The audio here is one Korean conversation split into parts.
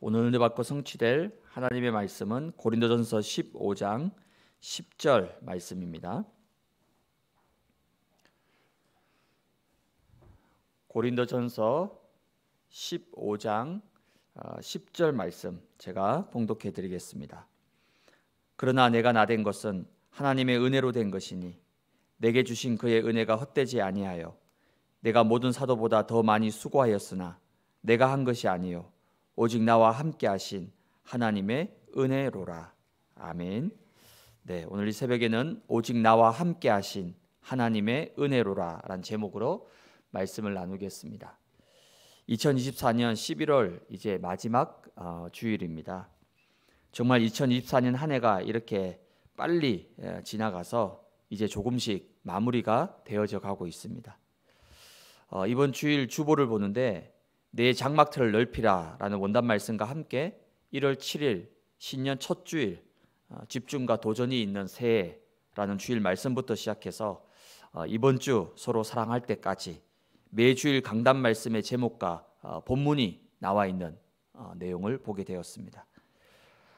오늘 은혜 받고 성취될 하나님의 말씀은 고린도전서 15장 10절 말씀입니다. 고린도전서 15장 10절 아, 말씀 제가 봉독해 드리겠습니다. 그러나 내가 나 된 것은 하나님의 은혜로 된 것이니 내게 주신 그의 은혜가 헛되지 아니하여 내가 모든 사도보다 더 많이 수고하였으나 내가 한 것이 아니요 오직 나와 함께 하신 하나님의 은혜로라. 아멘. 네, 오늘 이 새벽에는 오직 나와 함께 하신 하나님의 은혜로라라는 제목으로 말씀을 나누겠습니다. 2024년 11월 이제 마지막 어, 주일입니다. 정말 2024년 한 해가 이렇게 빨리 예, 지나가서 이제 조금씩 마무리가 되어져 가고 있습니다. 어, 이번 주일 주보를 보는데 내 장막틀을 넓히라라는 원단 말씀과 함께 1월 7일 신년 첫 주일 어, 집중과 도전이 있는 새해라는 주일 말씀부터 시작해서 어, 이번 주 서로 사랑할 때까지 매주일 강단 말씀의 제목과 어, 본문이 나와 있는 내용을 보게 되었습니다.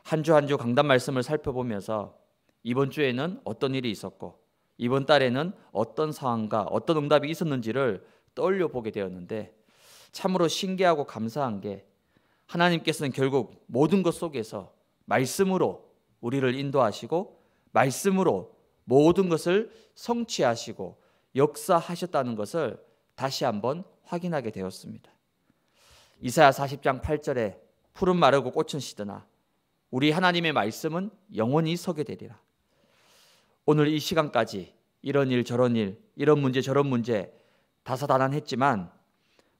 한 주 한 주 강단 말씀을 살펴보면서 이번 주에는 어떤 일이 있었고 이번 달에는 어떤 상황과 어떤 응답이 있었는지를 떠올려 보게 되었는데 참으로 신기하고 감사한 게 하나님께서는 결국 모든 것 속에서 말씀으로 우리를 인도하시고 말씀으로 모든 것을 성취하시고 역사하셨다는 것을 다시 한번 확인하게 되었습니다. 이사야 40장 8절에 푸른 마르고 꽃은 시드나 우리 하나님의 말씀은 영원히 서게 되리라. 오늘 이 시간까지 이런 일 저런 일 이런 문제 저런 문제 다사다난했지만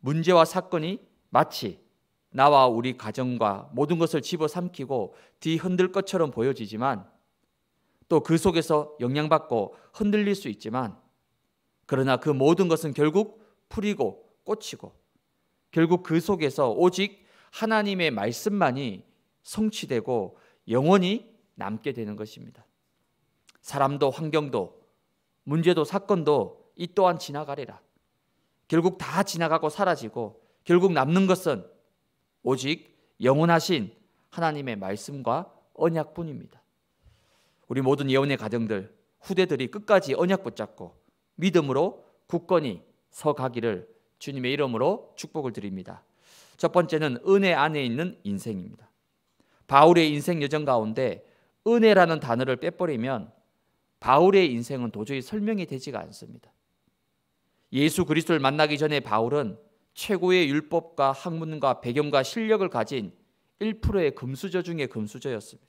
문제와 사건이 마치 나와 우리 가정과 모든 것을 집어삼키고 뒤흔들 것처럼 보여지지만 또 그 속에서 영향받고 흔들릴 수 있지만 그러나 그 모든 것은 결국 풀이고 꽂히고 결국 그 속에서 오직 하나님의 말씀만이 성취되고 영원히 남게 되는 것입니다. 사람도 환경도 문제도 사건도 이 또한 지나가리라. 결국 다 지나가고 사라지고 결국 남는 것은 오직 영원하신 하나님의 말씀과 언약뿐입니다. 우리 모든 예언의 가정들 후대들이 끝까지 언약 붙잡고 믿음으로 굳건히 서가기를 주님의 이름으로 축복을 드립니다. 첫 번째는 은혜 안에 있는 인생입니다. 바울의 인생 여정 가운데 은혜라는 단어를 빼버리면 바울의 인생은 도저히 설명이 되지가 않습니다. 예수 그리스도를 만나기 전에 바울은 최고의 율법과 학문과 배경과 실력을 가진 1%의 금수저 중에 금수저였습니다.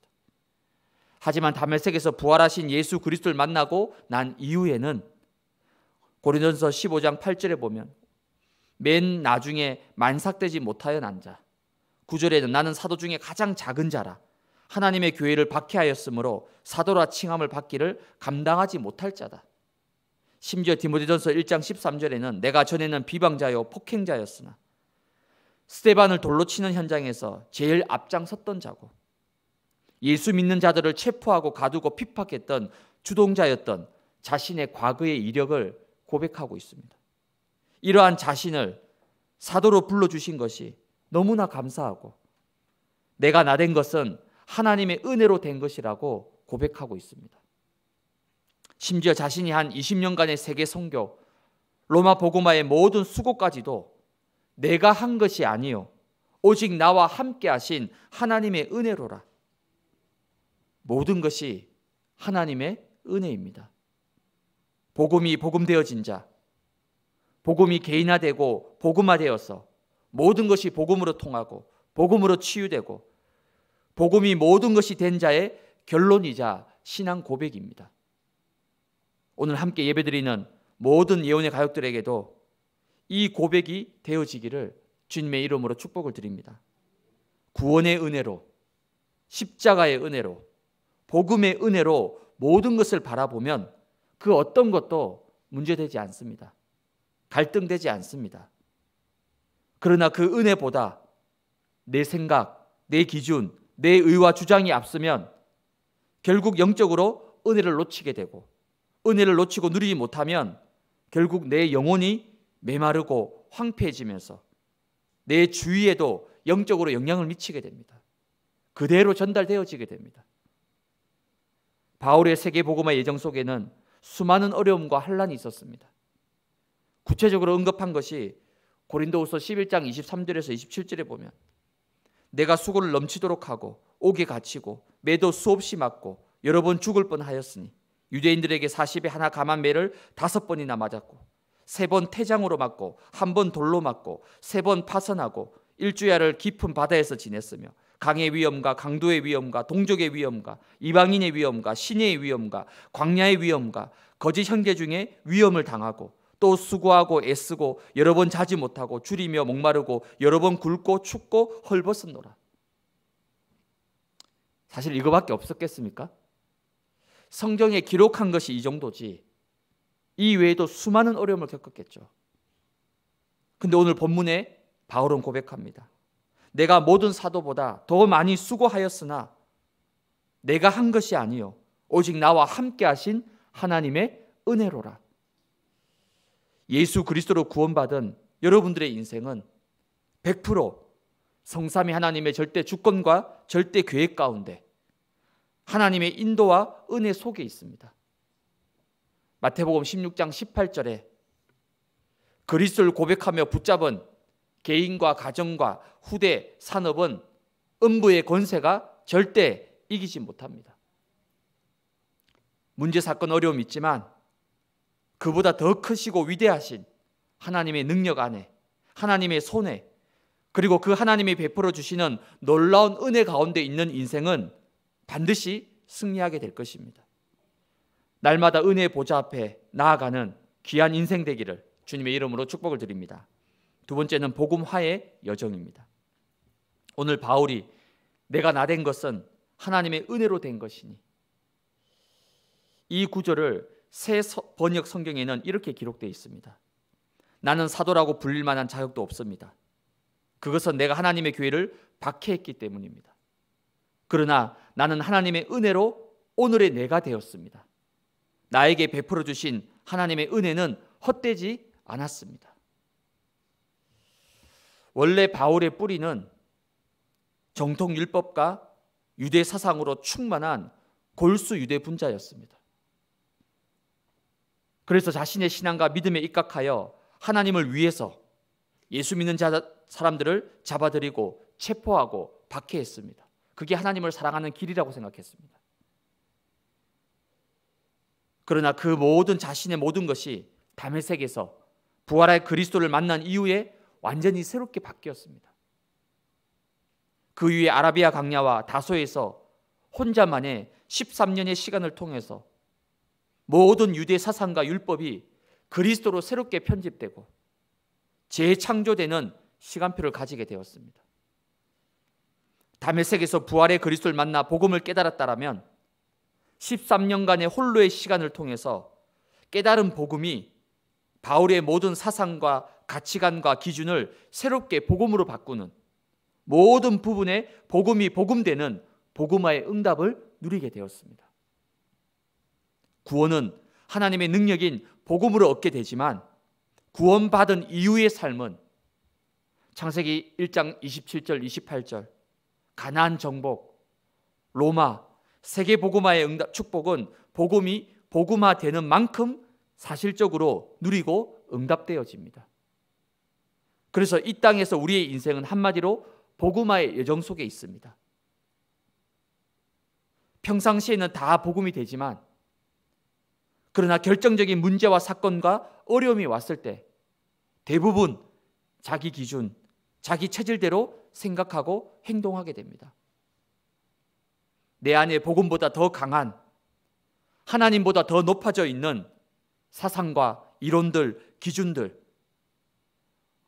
하지만 담메색에서 부활하신 예수 그리스도를 만나고 난 이후에는 고린도서 15장 8절에 보면 맨 나중에 만삭되지 못하여 난 자. 9절에는 나는 사도 중에 가장 작은 자라. 하나님의 교회를 박해하였으므로 사도라 칭함을 받기를 감당하지 못할 자다. 심지어 디모데전서 1장 13절에는 내가 전에는 비방자요 폭행자였으나 스테반을 돌로 치는 현장에서 제일 앞장섰던 자고 예수 믿는 자들을 체포하고 가두고 핍박했던 주동자였던 자신의 과거의 이력을 고백하고 있습니다. 이러한 자신을 사도로 불러주신 것이 너무나 감사하고 내가 나 된 것은 하나님의 은혜로 된 것이라고 고백하고 있습니다. 심지어 자신이 한 20년간의 세계 선교, 로마 복음마의 모든 수고까지도 내가 한 것이 아니요 오직 나와 함께 하신 하나님의 은혜로라. 모든 것이 하나님의 은혜입니다. 복음이 복음되어진 자, 복음이 개인화되고 복음화되어서 모든 것이 복음으로 통하고 복음으로 치유되고 복음이 모든 것이 된 자의 결론이자 신앙 고백입니다. 오늘 함께 예배드리는 모든 예언의 가족들에게도 이 고백이 되어지기를 주님의 이름으로 축복을 드립니다. 구원의 은혜로 십자가의 은혜로 복음의 은혜로 모든 것을 바라보면 그 어떤 것도 문제되지 않습니다. 갈등되지 않습니다. 그러나 그 은혜보다 내 생각, 내 기준, 내 의와 주장이 앞서면 결국 영적으로 은혜를 놓치게 되고 은혜를 놓치고 누리지 못하면 결국 내 영혼이 메마르고 황폐해지면서 내 주위에도 영적으로 영향을 미치게 됩니다. 그대로 전달되어지게 됩니다. 바울의 세계 복음화 예정 속에는 수많은 어려움과 환란이 있었습니다. 구체적으로 언급한 것이 고린도후서 11장 23절에서 27절에 보면 내가 수고를 넘치도록 하고 옥에 갇히고 매도 수없이 맞고 여러 번 죽을 뻔하였으니 유대인들에게 40에 하나 감한 매를 다섯 번이나 맞았고 세 번 태장으로 맞고 한 번 돌로 맞고 세 번 파선하고 일주야를 깊은 바다에서 지냈으며 강의 위험과 강도의 위험과 동족의 위험과 이방인의 위험과 신의 위험과 광야의 위험과 거짓 형제 중에 위험을 당하고 또 수고하고 애쓰고 여러 번 자지 못하고 줄이며 목마르고 여러 번 굵고 춥고 헐벗었 노라. 사실 이거밖에 없었겠습니까? 성경에 기록한 것이 이 정도지 이 외에도 수많은 어려움을 겪었겠죠. 근데 오늘 본문에 바울은 고백합니다. 내가 모든 사도보다 더 많이 수고하였으나 내가 한 것이 아니요 오직 나와 함께 하신 하나님의 은혜로라. 예수 그리스도로 구원받은 여러분들의 인생은 100% 성삼위 하나님의 절대 주권과 절대 계획 가운데 하나님의 인도와 은혜 속에 있습니다. 마태복음 16장 18절에 그리스도를 고백하며 붙잡은 개인과 가정과 후대 산업은 음부의 권세가 절대 이기지 못합니다. 문제 사건 어려움 있지만 그보다 더 크시고 위대하신 하나님의 능력 안에 하나님의 손에 그리고 그 하나님이 베풀어 주시는 놀라운 은혜 가운데 있는 인생은 반드시 승리하게 될 것입니다. 날마다 은혜 보좌 앞에 나아가는 귀한 인생 되기를 주님의 이름으로 축복을 드립니다. 두 번째는 복음화의 여정입니다. 오늘 바울이 내가 나 된 것은 하나님의 은혜로 된 것이니 이 구절을 새 번역 성경에는 이렇게 기록되어 있습니다. 나는 사도라고 불릴 만한 자격도 없습니다. 그것은 내가 하나님의 교회를 박해했기 때문입니다. 그러나 나는 하나님의 은혜로 오늘의 내가 되었습니다. 나에게 베풀어 주신 하나님의 은혜는 헛되지 않았습니다. 원래 바울의 뿌리는 정통 율법과 유대 사상으로 충만한 골수 유대 분자였습니다. 그래서 자신의 신앙과 믿음에 입각하여 하나님을 위해서 예수 믿는 자, 사람들을 잡아들이고 체포하고 박해했습니다. 그게 하나님을 사랑하는 길이라고 생각했습니다. 그러나 그 모든 자신의 모든 것이 담메색에서 부활의 그리스도를 만난 이후에 완전히 새롭게 바뀌었습니다. 그 위에 아라비아 강야와 다소에서 혼자만의 13년의 시간을 통해서 모든 유대 사상과 율법이 그리스도로 새롭게 편집되고 재창조되는 시간표를 가지게 되었습니다. 담메색에서 부활의 그리스도를 만나 복음을 깨달았다라면 13년간의 홀로의 시간을 통해서 깨달은 복음이 바울의 모든 사상과 가치관과 기준을 새롭게 복음으로 바꾸는 모든 부분에 복음이 복음되는 복음화의 응답을 누리게 되었습니다. 구원은 하나님의 능력인 복음으로 얻게 되지만 구원받은 이후의 삶은 창세기 1장 27절 28절 가난 정복, 로마, 세계 복음화의 응답 축복은 복음이 복음화되는 만큼 사실적으로 누리고 응답되어집니다. 그래서 이 땅에서 우리의 인생은 한마디로 복음화의 여정 속에 있습니다. 평상시에는 다 복음이 되지만 그러나 결정적인 문제와 사건과 어려움이 왔을 때 대부분 자기 기준, 자기 체질대로 생각하고 행동하게 됩니다. 내 안에 복음보다 더 강한 하나님보다 더 높아져 있는 사상과 이론들, 기준들.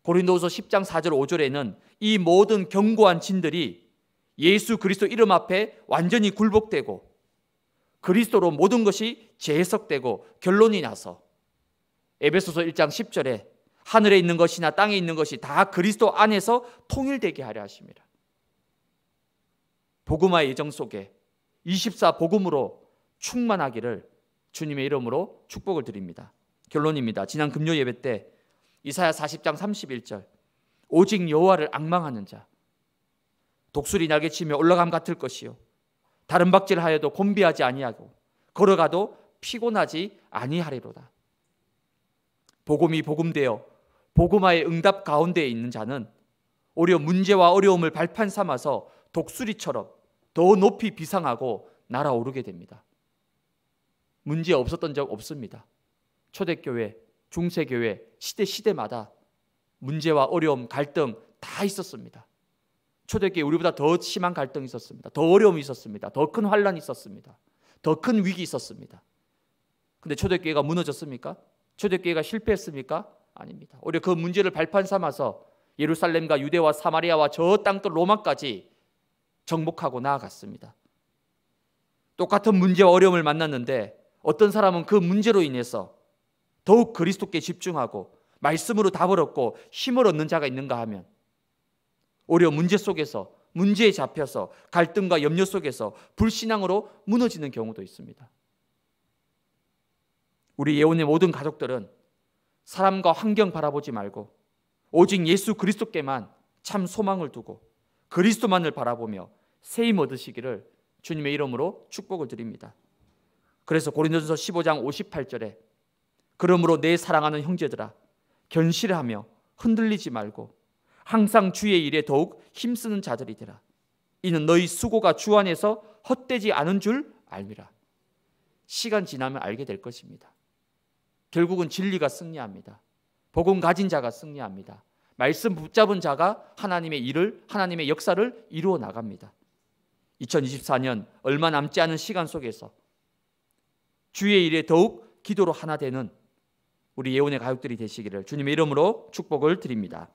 고린도후서 10장 4절 5절에는 이 모든 견고한 진들이 예수 그리스도 이름 앞에 완전히 굴복되고 그리스도로 모든 것이 재해석되고 결론이 나서 에베소서 1장 10절에 하늘에 있는 것이나 땅에 있는 것이 다 그리스도 안에서 통일되게 하려 하십니다. 복음화 예정 속에 24 복음으로 충만하기를 주님의 이름으로 축복을 드립니다. 결론입니다. 지난 금요 예배 때 이사야 40장 31절 오직 여호와를 악망하는 자 독수리 날개치며 올라감 같을 것이요 다른 박질하여도 곤비하지 아니하고 걸어가도 피곤하지 아니하리로다. 복음이 복음되어 복음화의 응답 가운데에 있는 자는 오히려 문제와 어려움을 발판 삼아서 독수리처럼 더 높이 비상하고 날아오르게 됩니다. 문제 없었던 적 없습니다. 초대교회, 중세교회, 시대 시대마다 문제와 어려움, 갈등 다 있었습니다. 초대교회 우리보다 더 심한 갈등이 있었습니다. 더 어려움이 있었습니다. 더 큰 환란이 있었습니다. 더 큰 위기 있었습니다. 근데 초대교회가 무너졌습니까? 초대교회가 실패했습니까? 아닙니다. 오히려 그 문제를 발판 삼아서 예루살렘과 유대와 사마리아와 저 땅 또 로마까지 정복하고 나아갔습니다. 똑같은 문제와 어려움을 만났는데 어떤 사람은 그 문제로 인해서 더욱 그리스도께 집중하고 말씀으로 답을 얻고 힘을 얻는 자가 있는가 하면 오히려 문제 속에서 문제에 잡혀서 갈등과 염려 속에서 불신앙으로 무너지는 경우도 있습니다. 우리 예원의 모든 가족들은 사람과 환경 바라보지 말고 오직 예수 그리스도께만 참 소망을 두고 그리스도만을 바라보며 세임 얻으시기를 주님의 이름으로 축복을 드립니다. 그래서 고린도전서 15장 58절에 그러므로 내 사랑하는 형제들아 견실하며 흔들리지 말고 항상 주의 일에 더욱 힘쓰는 자들이 더라 이는 너희 수고가 주 안에서 헛되지 않은 줄 알미라. 시간 지나면 알게 될 것입니다. 결국은 진리가 승리합니다. 복음 가진 자가 승리합니다. 말씀 붙잡은 자가 하나님의 일을 하나님의 역사를 이루어 나갑니다. 2024년 얼마 남지 않은 시간 속에서 주의 일에 더욱 기도로 하나 되는 우리 예언의 가족들이 되시기를 주님의 이름으로 축복을 드립니다.